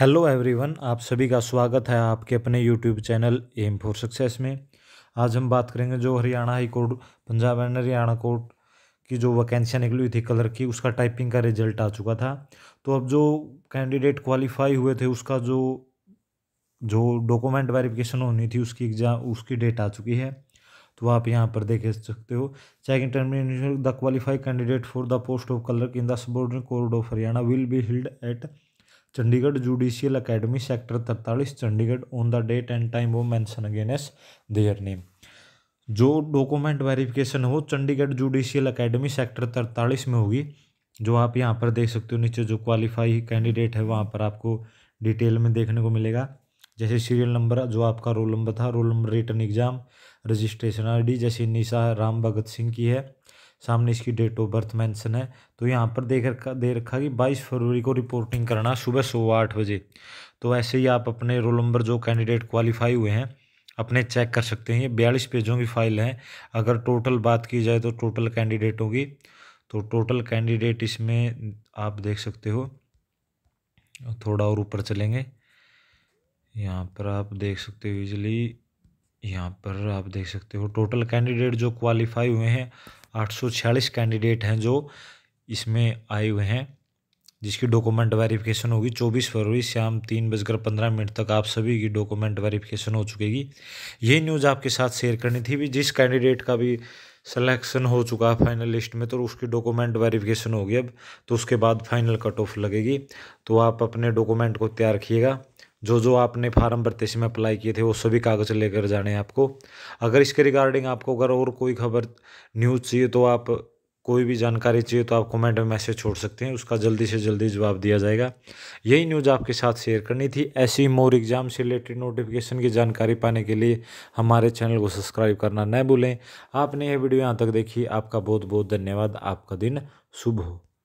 hello everyone आप सभी का स्वागत है आपके अपने YouTube channel M for success में आज हम बात करेंगे जो Haryana high court Punjab and Haryana court की जो वैकेंसियाँ निकली हुई थी कलर की उसका टाइपिंग का रिजल्ट आ चुका था तो अब जो कैंडिडेट क्वालिफाई हुए थे उसका जो जो डॉक्यूमेंट वेरिफिकेशन होनी थी उसकी एग्जाम उसकी डेट आ चुकी है तो आप यहाँ पर देख सकते हो check termination the qualify candidate for the post of clerk in the subordinate court of Haryana will be held at Chandigarh judicial academy sector तरतालीस Chandigarh on the date and time वो mentioned against as their name जो document verification हो Chandigarh judicial academy sector तरतालीस में होगी जो आप यहाँ पर देख सकते हो नीचे जो क्वालिफाई कैंडिडेट है वहाँ पर आपको डिटेल में देखने को मिलेगा जैसे सीरियल नंबर जो आपका रोल नंबर था roll number written exam registration ID जैसे निशा राम भगत सिंह की है सामने इसकी डेट ऑफ बर्थ मेंशन है तो यहाँ पर देख रखा दे रखा कि बाईस फरवरी को रिपोर्टिंग करना सुबह सुबह आठ बजे तो ऐसे ही आप अपने रोल नंबर जो कैंडिडेट क्वालिफाई हुए हैं अपने चेक कर सकते हैं ये बयालीस पेजों की फ़ाइल है अगर टोटल बात की जाए तो टोटल कैंडिडेटों की तो टोटल कैंडिडेट इसमें आप देख सकते हो थोड़ा और ऊपर चलेंगे यहाँ पर आप देख सकते हो इजली यहाँ पर आप देख सकते हो टोटल कैंडिडेट जो क्वालिफाई हुए हैं 846 कैंडिडेट हैं जो इसमें आए हुए हैं जिसकी डॉक्यूमेंट वेरिफिकेशन होगी 24 फरवरी शाम तीन बजकर पंद्रह मिनट तक आप सभी की डॉक्यूमेंट वेरिफिकेशन हो चुकेगी ये न्यूज़ आपके साथ शेयर करनी थी भी जिस कैंडिडेट का भी सिलेक्शन हो चुका है फाइनल लिस्ट में तो उसकी डॉक्यूमेंट वेरिफिकेशन होगी अब तो उसके बाद फाइनल कट ऑफ लगेगी तो आप अपने डॉक्यूमेंट को तैयार रखिएगा जो जो आपने फार्म भरते में अप्लाई किए थे वो सभी कागज़ लेकर जाने हैं आपको अगर इसके रिगार्डिंग आपको अगर और कोई खबर न्यूज़ चाहिए तो आप कोई भी जानकारी चाहिए तो आप कमेंट में मैसेज छोड़ सकते हैं उसका जल्दी से जल्दी जवाब दिया जाएगा यही न्यूज़ आपके साथ शेयर करनी थी ऐसी मोर एग्ज़ाम से रिलेटेड नोटिफिकेशन की जानकारी पाने के लिए हमारे चैनल को सब्सक्राइब करना न भूलें आपने यह वीडियो यहाँ तक देखी आपका बहुत बहुत धन्यवाद आपका दिन शुभ हो